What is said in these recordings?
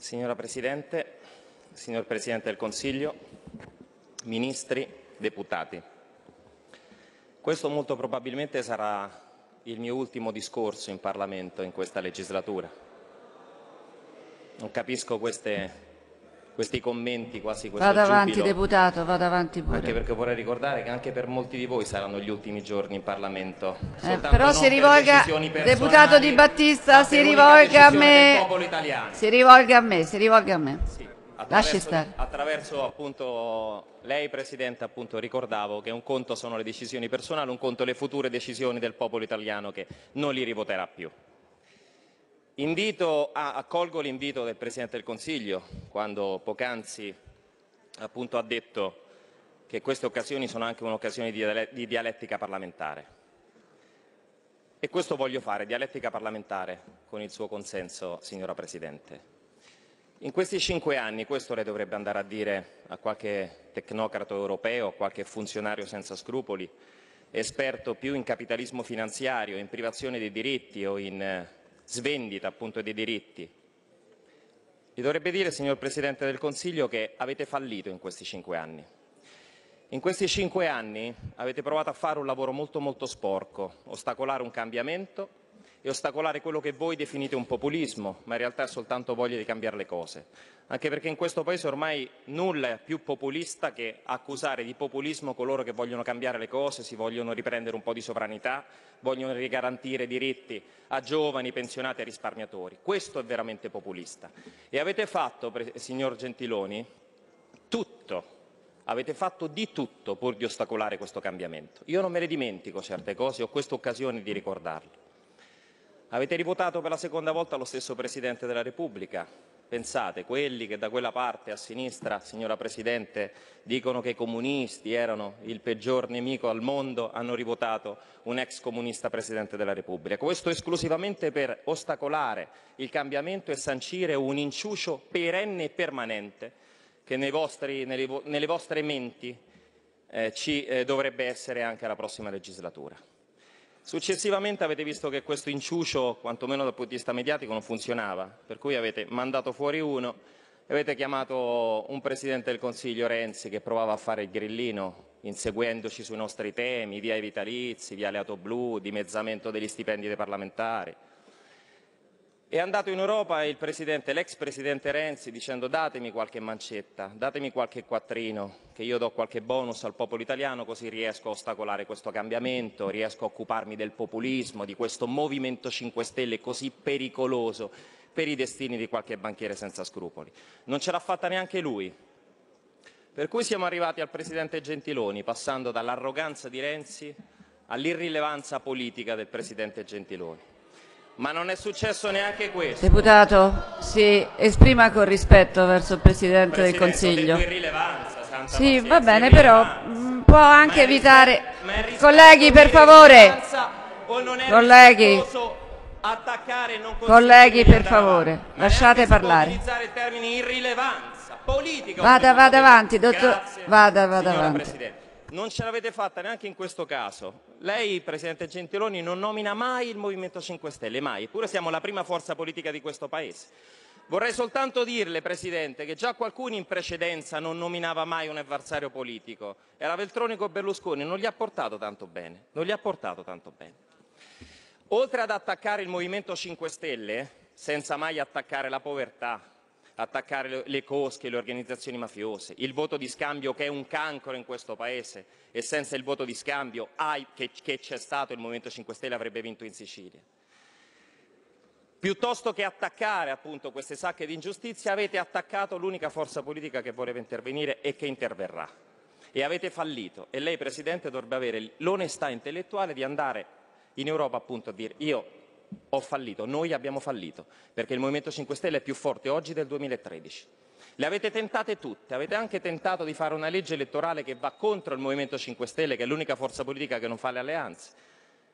Signora Presidente, signor Presidente del Consiglio, ministri, deputati, questo molto probabilmente sarà il mio ultimo discorso in Parlamento in questa legislatura. Non capisco queste questi commenti, quasi questo Vado avanti giubilo, deputato, vado avanti pure. Anche perché vorrei ricordare che anche per molti di voi saranno gli ultimi giorni in Parlamento. Eh, però si rivolga, per deputato Di Battista, si rivolga a me. Si rivolga a me, si rivolga a me. Sì. Attraverso, attraverso appunto lei Presidente appunto ricordavo che un conto sono le decisioni personali, un conto le future decisioni del popolo italiano che non li rivoterà più. Invito a, accolgo l'invito del Presidente del Consiglio quando poc'anzi appunto ha detto che queste occasioni sono anche un'occasione di dialettica parlamentare. E questo voglio fare, dialettica parlamentare, con il suo consenso, signora Presidente. In questi cinque anni, questo lei dovrebbe andare a dire a qualche tecnocrato europeo, a qualche funzionario senza scrupoli, esperto più in capitalismo finanziario, in privazione dei diritti o in svendita appunto dei diritti. Vi dovrebbe dire, signor Presidente del Consiglio, che avete fallito in questi cinque anni. In questi cinque anni avete provato a fare un lavoro molto molto sporco, ostacolare un cambiamento e ostacolare quello che voi definite un populismo, ma in realtà è soltanto voglia di cambiare le cose. Anche perché in questo Paese ormai nulla è più populista che accusare di populismo coloro che vogliono cambiare le cose, si vogliono riprendere un po' di sovranità, vogliono rigarantire diritti a giovani, pensionati e risparmiatori. Questo è veramente populista. E avete fatto, signor Gentiloni, tutto avete fatto di tutto pur di ostacolare questo cambiamento. Io non me le dimentico certe cose, ho questa occasione di ricordarle. Avete rivotato per la seconda volta lo stesso Presidente della Repubblica. Pensate, quelli che da quella parte a sinistra, signora Presidente, dicono che i comunisti erano il peggior nemico al mondo, hanno rivotato un ex comunista Presidente della Repubblica. Questo esclusivamente per ostacolare il cambiamento e sancire un inciucio perenne e permanente che vostri, nelle, vostre menti eh, ci eh, dovrebbe essere anche alla prossima legislatura. Successivamente avete visto che questo inciucio, quantomeno dal punto di vista mediatico, non funzionava, per cui avete mandato fuori uno e avete chiamato un Presidente del Consiglio Renzi che provava a fare il grillino inseguendoci sui nostri temi, via i vitalizi, via le blu, dimezzamento degli stipendi dei parlamentari. È andato in Europa presidente, l'ex presidente Renzi dicendo datemi qualche mancetta, datemi qualche quattrino, che io do qualche bonus al popolo italiano così riesco a ostacolare questo cambiamento, riesco a occuparmi del populismo, di questo Movimento 5 Stelle così pericoloso per i destini di qualche banchiere senza scrupoli. Non ce l'ha fatta neanche lui. Per cui siamo arrivati al presidente Gentiloni, passando dall'arroganza di Renzi all'irrilevanza politica del presidente Gentiloni. Ma non è successo neanche questo. Deputato, si esprima con rispetto verso il Presidente, Presidente del Consiglio. sì, va bene, però mm, può anche evitare... Colleghi, per favore. Colleghi. Colleghi, per favore, lasciate parlare. Vada, vada avanti, dottor. Grazie, vada, vada avanti. Presidente. Non ce l'avete fatta neanche in questo caso. Lei, Presidente Gentiloni, non nomina mai il Movimento 5 Stelle, mai, eppure siamo la prima forza politica di questo Paese. Vorrei soltanto dirle, Presidente, che già qualcuno in precedenza non nominava mai un avversario politico. Era Veltronico Berlusconi, non gli ha portato tanto bene. Non gli ha portato tanto bene. Oltre ad attaccare il Movimento 5 Stelle, senza mai attaccare la povertà, attaccare le cosche e le organizzazioni mafiose, il voto di scambio che è un cancro in questo Paese e senza il voto di scambio ai, che c'è stato il Movimento 5 Stelle avrebbe vinto in Sicilia. Piuttosto che attaccare appunto, queste sacche di ingiustizia avete attaccato l'unica forza politica che vorrebbe intervenire e che interverrà. E avete fallito. E lei, Presidente, dovrebbe avere l'onestà intellettuale di andare in Europa appunto a dire io ho fallito, noi abbiamo fallito, perché il Movimento 5 Stelle è più forte oggi del 2013. Le avete tentate tutte, avete anche tentato di fare una legge elettorale che va contro il Movimento 5 Stelle, che è l'unica forza politica che non fa le alleanze,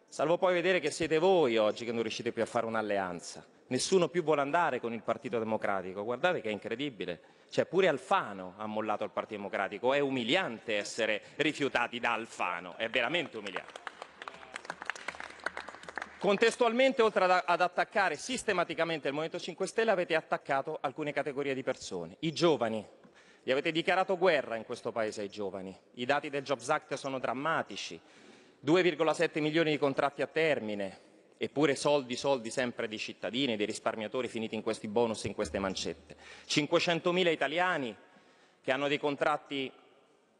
salvo poi vedere che siete voi oggi che non riuscite più a fare un'alleanza. Nessuno più vuole andare con il Partito Democratico, guardate che è incredibile, cioè pure Alfano ha mollato il Partito Democratico, è umiliante essere rifiutati da Alfano, è veramente umiliante. Contestualmente, oltre ad attaccare sistematicamente il Movimento 5 Stelle, avete attaccato alcune categorie di persone. I giovani. Gli avete dichiarato guerra in questo Paese ai giovani. I dati del Jobs Act sono drammatici. 2,7 milioni di contratti a termine, eppure soldi, soldi sempre dei cittadini, dei risparmiatori finiti in questi bonus, in queste mancette. 500.000 italiani che hanno dei contratti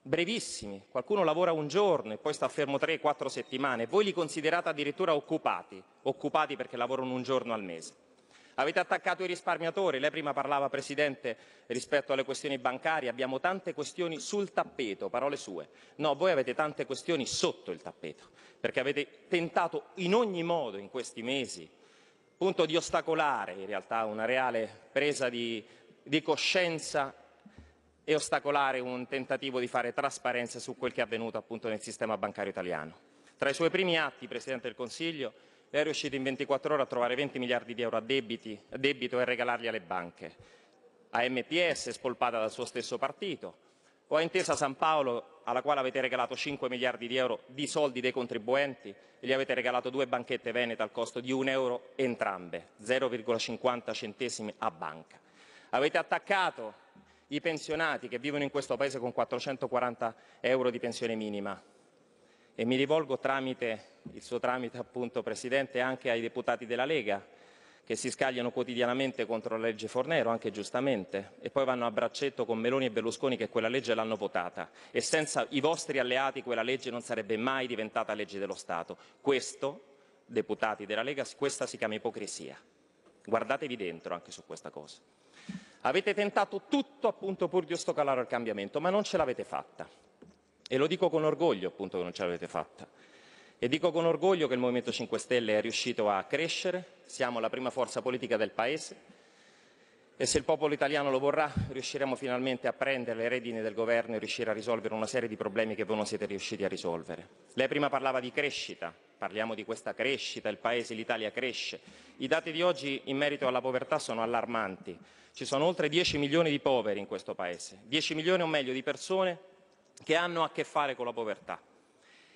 brevissimi, qualcuno lavora un giorno e poi sta fermo 3-4 settimane, voi li considerate addirittura occupati, occupati perché lavorano un giorno al mese. Avete attaccato i risparmiatori, lei prima parlava Presidente rispetto alle questioni bancarie, abbiamo tante questioni sul tappeto, parole sue. No, voi avete tante questioni sotto il tappeto, perché avete tentato in ogni modo in questi mesi appunto, di ostacolare in realtà una reale presa di, di coscienza e ostacolare un tentativo di fare trasparenza su quel che è avvenuto appunto nel sistema bancario italiano. Tra i suoi primi atti, Presidente del Consiglio, lei è riuscito in 24 ore a trovare 20 miliardi di euro a, debiti, a debito e regalarli alle banche, a MPS spolpata dal suo stesso partito, o a Intesa San Paolo alla quale avete regalato 5 miliardi di euro di soldi dei contribuenti e gli avete regalato due banchette venete al costo di un euro entrambe, 0,50 centesimi a banca. Avete attaccato i pensionati che vivono in questo Paese con 440 euro di pensione minima. E mi rivolgo tramite, il suo tramite appunto Presidente, anche ai deputati della Lega che si scagliano quotidianamente contro la legge Fornero, anche giustamente, e poi vanno a braccetto con Meloni e Berlusconi che quella legge l'hanno votata e senza i vostri alleati quella legge non sarebbe mai diventata legge dello Stato. Questo, deputati della Lega, questa si chiama ipocrisia. Guardatevi dentro anche su questa cosa. Avete tentato tutto appunto pur di ostacolare il cambiamento, ma non ce l'avete fatta. E lo dico con orgoglio appunto che non ce l'avete fatta. E dico con orgoglio che il Movimento 5 Stelle è riuscito a crescere, siamo la prima forza politica del Paese e se il popolo italiano lo vorrà riusciremo finalmente a prendere le redini del governo e riuscire a risolvere una serie di problemi che voi non siete riusciti a risolvere. Lei prima parlava di crescita, parliamo di questa crescita, il Paese, l'Italia cresce. I dati di oggi in merito alla povertà sono allarmanti. Ci sono oltre 10 milioni di poveri in questo Paese, 10 milioni o meglio di persone che hanno a che fare con la povertà.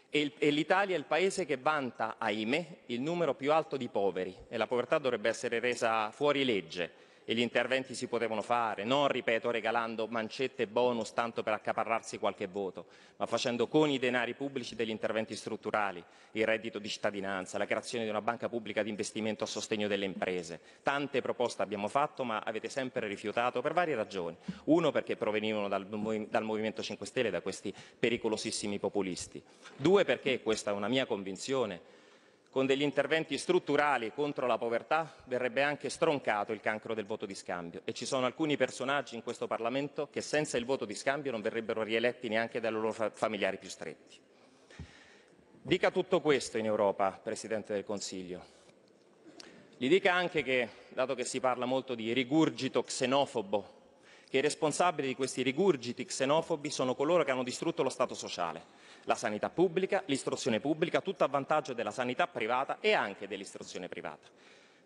E, l'Italia è il Paese che vanta, ahimè, il numero più alto di poveri e la povertà dovrebbe essere resa fuori legge e gli interventi si potevano fare, non, ripeto, regalando mancette e bonus tanto per accaparrarsi qualche voto, ma facendo con i denari pubblici degli interventi strutturali, il reddito di cittadinanza, la creazione di una banca pubblica di investimento a sostegno delle imprese. Tante proposte abbiamo fatto, ma avete sempre rifiutato per varie ragioni. Uno, perché provenivano dal, dal Movimento 5 Stelle, da questi pericolosissimi populisti. Due, perché, questa è una mia convinzione, con degli interventi strutturali contro la povertà verrebbe anche stroncato il cancro del voto di scambio e ci sono alcuni personaggi in questo Parlamento che senza il voto di scambio non verrebbero rieletti neanche dai loro familiari più stretti. Dica tutto questo in Europa, Presidente del Consiglio. Gli dica anche che, dato che si parla molto di rigurgito xenofobo che i responsabili di questi rigurgiti xenofobi sono coloro che hanno distrutto lo Stato sociale, la sanità pubblica, l'istruzione pubblica, tutto a vantaggio della sanità privata e anche dell'istruzione privata,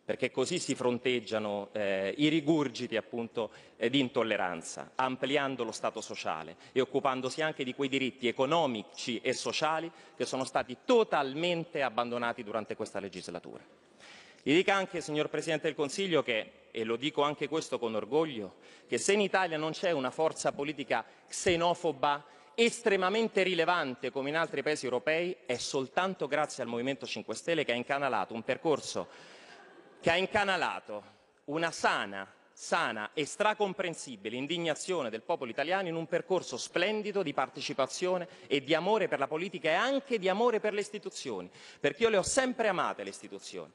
perché così si fronteggiano eh, i rigurgiti appunto eh, di intolleranza, ampliando lo Stato sociale e occupandosi anche di quei diritti economici e sociali che sono stati totalmente abbandonati durante questa legislatura. Gli dica anche, signor Presidente del Consiglio, che e lo dico anche questo con orgoglio, che se in Italia non c'è una forza politica xenofoba estremamente rilevante come in altri paesi europei, è soltanto grazie al Movimento 5 Stelle che ha incanalato un percorso, che ha incanalato una sana sana e stracomprensibile indignazione del popolo italiano in un percorso splendido di partecipazione e di amore per la politica e anche di amore per le istituzioni, perché io le ho sempre amate le istituzioni.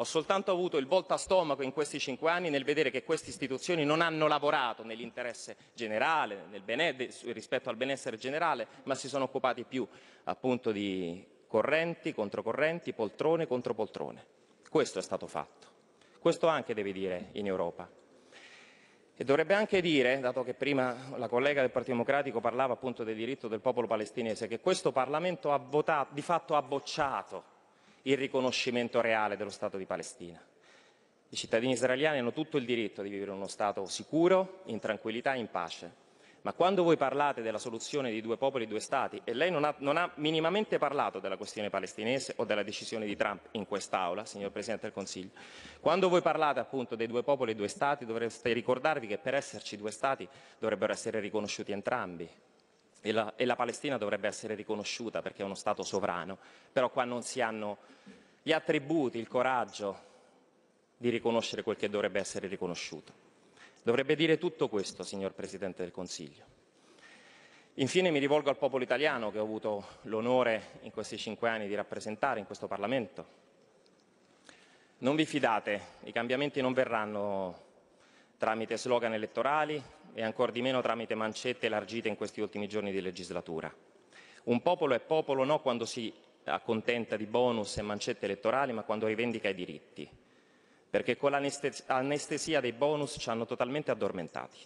Ho soltanto avuto il volta stomaco in questi cinque anni nel vedere che queste istituzioni non hanno lavorato nell'interesse generale, nel rispetto al benessere generale, ma si sono occupati più appunto di correnti, controcorrenti, poltrone contro poltrone. Questo è stato fatto. Questo anche deve dire in Europa. E dovrebbe anche dire, dato che prima la collega del Partito Democratico parlava appunto del diritto del popolo palestinese, che questo Parlamento ha votato, di fatto ha bocciato il riconoscimento reale dello Stato di Palestina. I cittadini israeliani hanno tutto il diritto di vivere in uno Stato sicuro, in tranquillità e in pace. Ma quando voi parlate della soluzione di due popoli e due Stati e lei non ha, non ha minimamente parlato della questione palestinese o della decisione di Trump in quest'Aula, signor Presidente del Consiglio, quando voi parlate appunto dei due popoli e due Stati dovreste ricordarvi che per esserci due Stati dovrebbero essere riconosciuti entrambi e la, e la, Palestina dovrebbe essere riconosciuta perché è uno Stato sovrano, però qua non si hanno gli attributi, il coraggio di riconoscere quel che dovrebbe essere riconosciuto. Dovrebbe dire tutto questo, signor Presidente del Consiglio. Infine mi rivolgo al popolo italiano che ho avuto l'onore in questi cinque anni di rappresentare in questo Parlamento. Non vi fidate, i cambiamenti non verranno tramite slogan elettorali, e ancora di meno tramite mancette elargite in questi ultimi giorni di legislatura. Un popolo è popolo non quando si accontenta di bonus e mancette elettorali, ma quando rivendica i diritti, perché con l'anestesia dei bonus ci hanno totalmente addormentati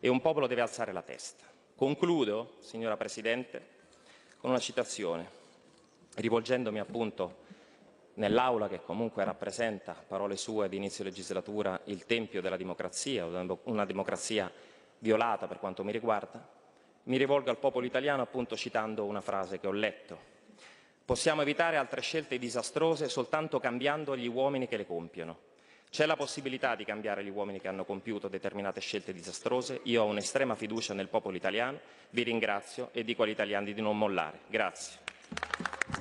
e un popolo deve alzare la testa. Concludo, signora Presidente, con una citazione, rivolgendomi appunto a nell'Aula che comunque rappresenta, parole sue di inizio legislatura, il tempio della democrazia, una democrazia violata per quanto mi riguarda, mi rivolgo al popolo italiano appunto citando una frase che ho letto. Possiamo evitare altre scelte disastrose soltanto cambiando gli uomini che le compiono. C'è la possibilità di cambiare gli uomini che hanno compiuto determinate scelte disastrose. Io ho un'estrema fiducia nel popolo italiano, vi ringrazio e dico agli italiani di non mollare. Grazie.